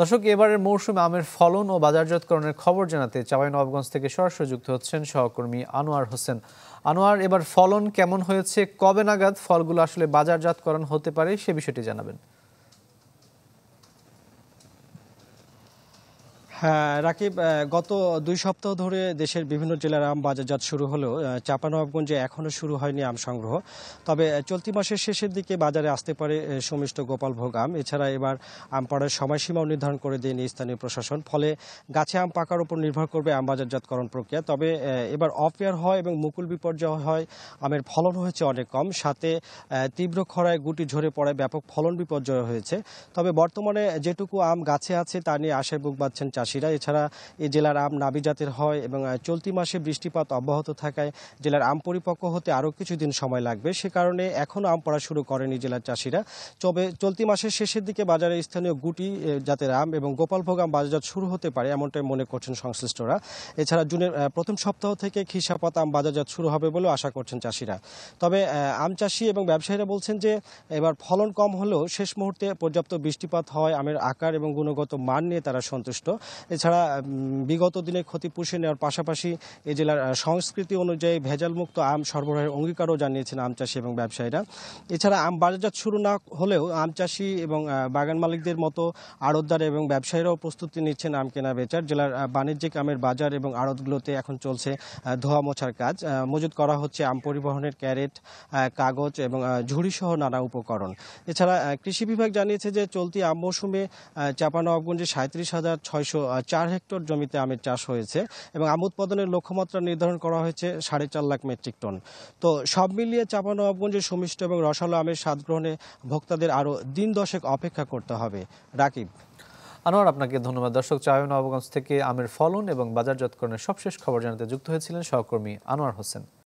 দর্শক এবারের মৌসুমে আমের ফলন ও বাজারজাতকরণের খবর জানাতে চাওয়াই নবাবগঞ্জ থেকে সরাসরি যুক্ত হচ্ছেন সহকর্মী আনোয়ার হোসেন আনোয়ার এবার ফলন কেমন হয়েছে কবে নাগাদ ফলগুলো আসলে বাজারজাতকরণ হতে পারে সে বিষয়টি জানাবেন হ্যাঁ রাকিব গত দুই সপ্তাহ ধরে দেশের বিভিন্ন জেলার আম বাজারজাত শুরু হলেও চাপানবাবগঞ্জে এখনও শুরু হয়নি আম সংগ্রহ তবে চলতি মাসের শেষের দিকে বাজারে আসতে পারে সুমিষ্ট গোপালভোগ আম এছাড়া এবার আম পাড়ার সময়সীমাও নির্ধারণ করে দিয়ে স্থানীয় প্রশাসন ফলে গাছে আম পাকার উপর নির্ভর করবে আম বাজারজাতকরণ প্রক্রিয়া তবে এবার অফেয়ার হয় এবং মুকুল বিপর্যয় হয় আমের ফলন হয়েছে অনেক কম সাথে তীব্র খরায় গুটি ঝরে পড়ায় ব্যাপক ফলন বিপর্যয় হয়েছে তবে বর্তমানে যেটুকু আম গাছে আছে তা নিয়ে আশায় বুক বাঁধছেন চাষিরা এছাড়া এই জেলার আম নাবি জাতের হয় এবং চলতি মাসে বৃষ্টিপাত অব্যাহত থাকায় জেলার আম পরিপক্ক হতে আরও কিছুদিন সময় লাগবে সে কারণে এখনও আম পড়া শুরু করেনি জেলার চাষিরা তবে চলতি মাসের শেষের দিকে বাজারে স্থানীয় গুটি জাতের আম এবং গোপালভোগ আম বাজারজাত শুরু হতে পারে এমনটাই মনে করছেন সংশ্লিষ্টরা এছাড়া জুনের প্রথম সপ্তাহ থেকে খিসাপাত আম বাজারজাত শুরু হবে বলেও আশা করছেন চাষিরা তবে আম চাষি এবং ব্যবসায়ীরা বলছেন যে এবার ফলন কম হলেও শেষ মুহূর্তে পর্যাপ্ত বৃষ্টিপাত হয় আমের আকার এবং গুণগত মান নিয়ে তারা সন্তুষ্ট এছাড়া বিগত দিনে ক্ষতি পুষিয়ে নেওয়ার পাশাপাশি এ জেলার সংস্কৃতি অনুযায়ী ভেজালমুক্ত আম সরবরাহের অঙ্গীকারও জানিয়েছেন আম চাষি এবং ব্যবসায়ীরা এছাড়া আম বাজারজাত শুরু না হলেও আম চাষি এবং বাগান মালিকদের মতো আড়তদার এবং ব্যবসায়ীরাও প্রস্তুতি নিচ্ছেন আম কেনা বেচার জেলার বাণিজ্যিক আমের বাজার এবং আড়তগুলোতে এখন চলছে ধোয়া মোছার কাজ মজুত করা হচ্ছে আম পরিবহনের ক্যারেট কাগজ এবং ঝুড়িসহ নানা উপকরণ এছাড়া কৃষি বিভাগ জানিয়েছে যে চলতি আম মৌসুমে চাপানবগঞ্জে সাঁত্রিশ হাজার ছয়শো চার হেক্টর জমিতে আমের চাষ হয়েছে এবং আম উৎপাদনের লক্ষ্যমাত্রা নির্ধারণ করা হয়েছে সাড়ে চার লাখ মেট্রিক টন তো সব মিলিয়ে চাঁপানবাবগঞ্জের সুমিষ্ট এবং রসালো আমের স্বাদ গ্রহণে ভোক্তাদের আরও দিন দশেক অপেক্ষা করতে হবে রাকিব আনোয়ার আপনাকে ধন্যবাদ দর্শক চায়ন নবাবগঞ্জ থেকে আমের ফলন এবং বাজারজাতকরণের সবশেষ খবর জানাতে যুক্ত হয়েছিলেন সহকর্মী আনোয়ার হোসেন